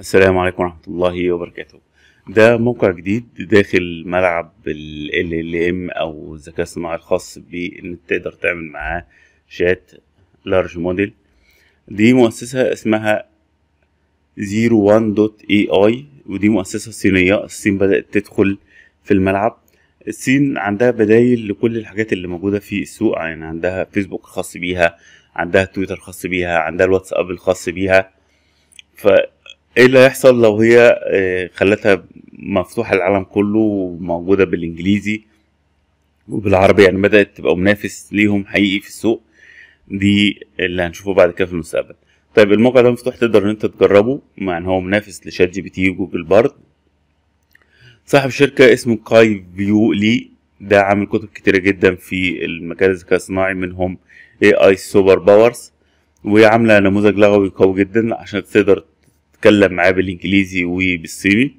السلام عليكم ورحمة الله وبركاته ده موقع جديد داخل ملعب ال ال ام او الذكاء الصناعي الخاص بان تقدر تعمل معاه شات لارج موديل دي مؤسسة اسمها زيرو وان دوت اي اي ودي مؤسسة صينية الصين بدأت تدخل في الملعب الصين عندها بدايل لكل الحاجات اللي موجودة في السوق يعني عندها فيسبوك خاص بيها عندها تويتر خاص بيها عندها الواتساب الخاص بيها ف ايه اللي هيحصل لو هي آه، خلتها مفتوحه للعالم كله وموجوده بالانجليزي وبالعربي يعني بدات تبقى منافس ليهم حقيقي في السوق دي اللي هنشوفه بعد كده في المستقبل طيب الموقع ده مفتوح تقدر ان انت تجربه مع يعني ان هو منافس لشات جي بي تي وجوجل بارد صاحب شركه اسمه كاي فيو لي ده عامل كتب كتيره جدا في المجال الذكاء الصناعي منهم اي اي سوبر باورز وهي عامله نموذج لغوي قوي جدا عشان تقدر تتكلم معاه بالانجليزي وبالصيني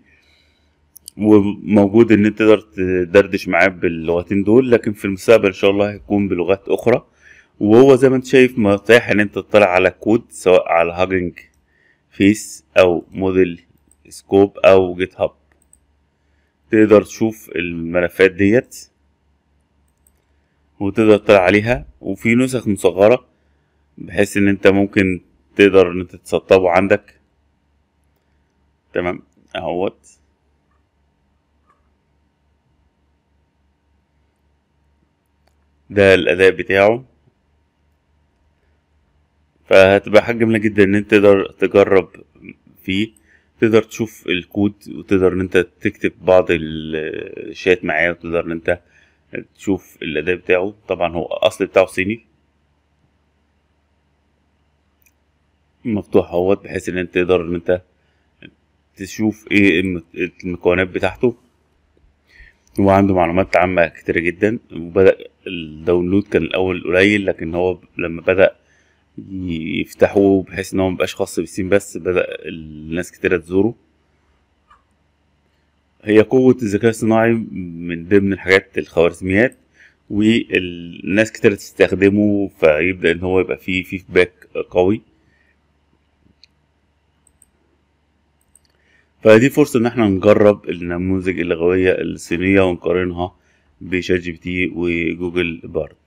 وموجود ان انت تقدر تدردش معاه باللغتين دول لكن في المستقبل ان شاء الله هيكون بلغات اخرى وهو زي ما انت شايف متاح ان انت تطلع على كود سواء على هاجنج فيس او موديل سكوب او جيت هاب تقدر تشوف الملفات ديت وتقدر تطلع عليها وفي نسخ مصغرة بحيث ان انت ممكن تقدر ان انت تسطبه عندك تمام اهوت ده الاداء بتاعه فهتبقى حاجة جميلة جدا ان انت تقدر تجرب فيه تقدر تشوف الكود وتقدر ان انت تكتب بعض الشات معاه وتقدر ان انت تشوف الاداء بتاعه طبعا هو الاصل بتاعه صيني مفتوح اهوت بحيث ان انت تقدر ان انت تشوف ايه المكونات بتاعته وعنده معلومات عامة كتيرة جدا وبدأ الداونلود كان الأول قليل لكن هو لما بدأ يفتحوه بحيث ان هو مبقاش خاص بالسين بس بدأ الناس كتيرة تزوره هي قوة الذكاء الصناعي من ضمن الحاجات الخوارزميات والناس كتيرة تستخدمه فيبدأ ان هو يبقى فيه فيدباك قوي فدي فرصة ان احنا نجرب النموذج اللغوية الصينية ونقارنها بشات جي بي تي وجوجل بارد